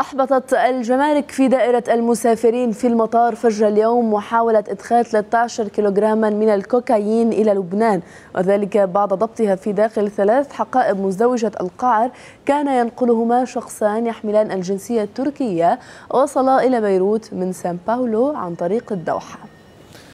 أحبطت الجمارك في دائرة المسافرين في المطار فجر اليوم محاولة إدخال 13 كيلوغراما من الكوكايين إلى لبنان وذلك بعد ضبطها في داخل ثلاث حقائب مزدوجة القعر كان ينقلهما شخصان يحملان الجنسية التركية وصلا إلى بيروت من سان باولو عن طريق الدوحة